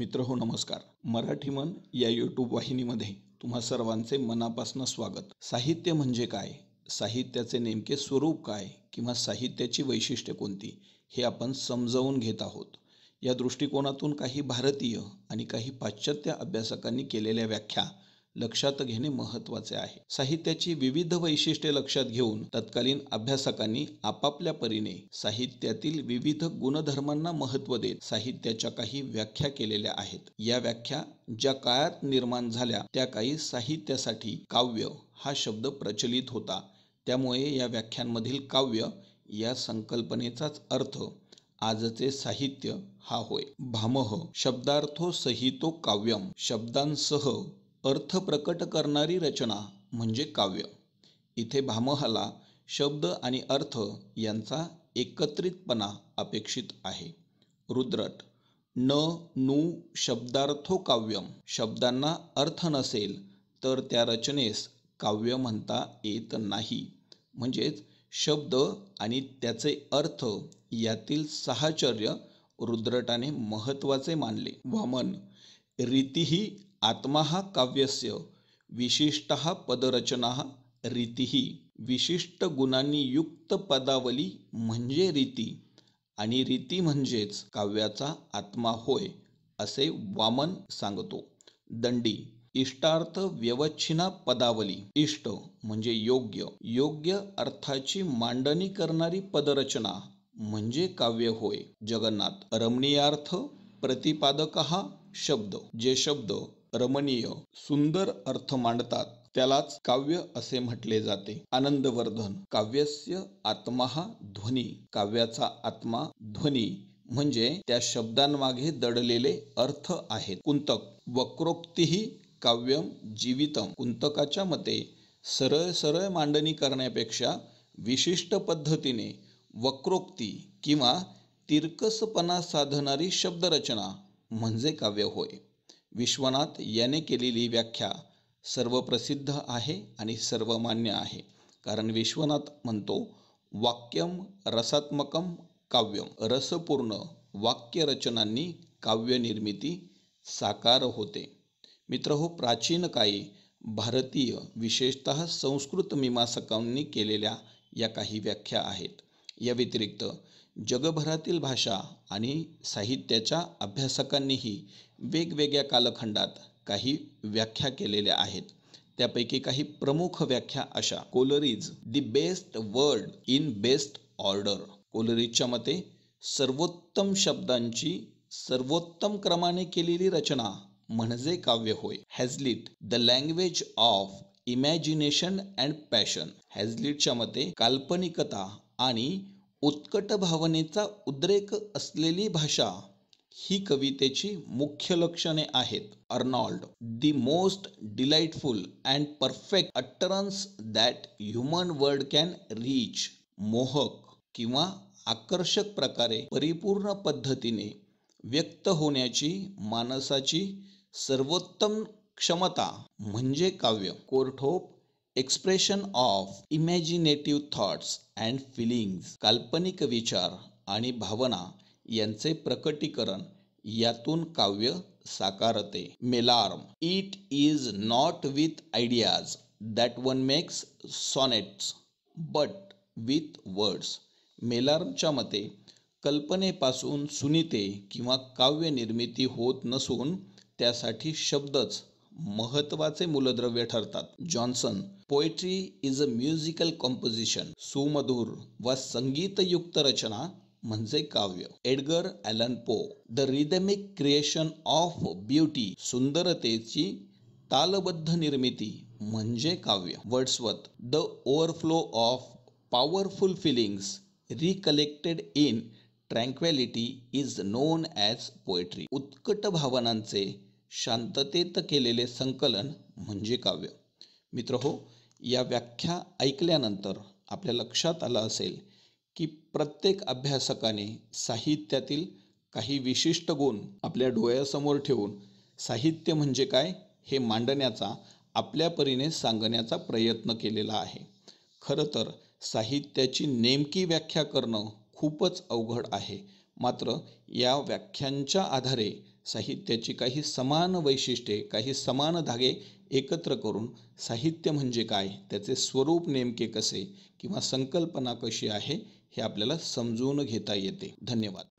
मित्र हो नमस्कार मराठी मन या यूट्यूब वाहिनीमध्ये तुम्हा सर्वांचे मनापासून स्वागत साहित्य म्हणजे काय साहित्याचे नेमके स्वरूप काय किंवा साहित्याची वैशिष्ट्ये कोणती हे आपण समजावून घेत आहोत या दृष्टिकोनातून काही भारतीय आणि काही पाश्चात्य अभ्यासकांनी केलेल्या व्याख्या लक्षात घेणे महत्त्वाचे आहे साहित्याची विविध वैशिष्ट्ये लक्षात घेऊन तत्कालीन अभ्यासकांनी आपापल्या परीने साहित्यातील विविध गुणधर्मांना महत्त्व देत साहित्याच्या काही व्याख्या केलेल्या आहेत या व्याख्या ज्या काळात निर्माण झाल्या त्या काही साहित्यासाठी काव्य हा शब्द प्रचलित होता त्यामुळे या व्याख्यांमधील काव्य या संकल्पनेचाच अर्थ आजचे साहित्य हा होय भामह शब्दार्थो सहितो काव्यम शब्दांसह अर्थ प्रकट करणारी रचना म्हणजे काव्य इथे भामहाला शब्द आणि अर्थ यांचा एकत्रितपणा अपेक्षित आहे रुद्रट न नू शब्दार्थो काव्यम शब्दांना अर्थ नसेल तर त्या रचनेस काव्य म्हणता येत नाही म्हणजेच शब्द आणि त्याचे अर्थ यातील साहचर्य रुद्रटाने महत्त्वाचे मानले वामन रीतिः आत्मा काव्यस्य विशिष्ट पदरचना रीतिः विशिष्ट गुणांनी युक्त पदावली म्हणजे रीती आणि रीती म्हणजेच काव्याचा आत्मा होय असे वामन सांगतो दंडी इष्टार्थ व्यवच्छिना पदावली इष्ट म्हणजे योग्य योग्य अर्थाची मांडणी करणारी पदरचना म्हणजे काव्य होय जगन्नाथ रमणीयार्थ प्रतिपादक शब्द जे शब्द रमणीय सुंदर अर्थ मांडतात त्यालाच काव्य असे म्हटले जाते आनंदवर्धन काव्यस्य आत्मा ध्वनी काव्याचा आत्मा ध्वनी म्हणजे त्या शब्दांमागे दडलेले अर्थ आहेत कुंतक वक्रोक्तीही काव्यम जीवितम कुंतकाच्या मते सरळ सरळ मांडणी करण्यापेक्षा विशिष्ट पद्धतीने वक्रोक्ती किंवा तिरकसपणा साधणारी शब्दरचना म्हणजे काव्य होय विश्वनाथ याने केलेली व्याख्या सर्वप्रसिद्ध आहे आणि सर्वमान्य आहे कारण विश्वनाथ म्हणतो वाक्यम रसात्मकम काव्यम रसपूर्ण वाक्यरचनांनी काव्यनिर्मिती साकार होते मित्र हो प्राचीन काळी भारतीय विशेषत संस्कृत मीमांसकांनी केलेल्या या काही व्याख्या आहेत या व्यतिरिक्त जगभरातील भाषा आणि साहित्याच्या अभ्यासकांनीही वेगवेगळ्या कालखंडात काही व्याख्या केलेल्या आहेत त्यापैकी काही प्रमुख व्याख्या अशा Coleridge the best word in best order कोलरीजच्या मते सर्वोत्तम शब्दांची सर्वोत्तम क्रमाने केलेली रचना म्हणजे काव्य होय Hazlitt the language of imagination and passion हॅझलिटच्या मते काल्पनिकता आणि उत्कट भावनेचा उद्रेक असलेली भाषा ही कवितेची मुख्य लक्षणे आहेत Arnold the most delightful and perfect utterance that human word can reach मोहक किंवा आकर्षक प्रकारे परिपूर्ण पद्धतीने व्यक्त होण्याची माणसाची सर्वोत्तम क्षमता म्हणजे काव्य Courthope expression of imaginative thoughts and feelings, काल्पनिक विचार आणि भावना यांचे प्रकटीकरण यातून काव्य साकारते Mallarme it is not with ideas that one makes sonnets but with words मेलार्मच्या मते कल्पनेपासून सुनीते किंवा निर्मिती होत नसून त्यासाठी शब्दच महत्वाचे मूलद्रव्य ठरतात Johnson poetry is a musical composition सुमधुर व संगीतयुक्त रचना म्हणजे काव्य Edgar Allan Poe the rhythmic creation of beauty सुंदरतेची तालबद्ध निर्मिती म्हणजे काव्य Wordsworth the overflow of powerful feelings recollected in tranquillity is known as poetry उत्कट भावनांचे शांततेत केलेले संकलन म्हणजे काव्य मित्र हो या व्याख्या ऐकल्यानंतर आपल्या लक्षात आलं असेल की प्रत्येक अभ्यासकाने साहित्यातील काही विशिष्ट गुण आपल्या डोळ्यासमोर ठेवून साहित्य म्हणजे काय हे मांडण्याचा आपल्या परीने सांगण्याचा प्रयत्न केलेला आहे खरं तर साहित्याची नेमकी व्याख्या करणं खूपच अवघड आहे मात्र या व्याख्यांच्या आधारे साहित्याची काही समान वैशिष्ट्ये काही समान धागे एकत्र करून साहित्य म्हणजे काय त्याचे स्वरूप नेमके कसे किंवा संकल्पना कशी आहे हे आपल्याला समजून घेता येते धन्यवाद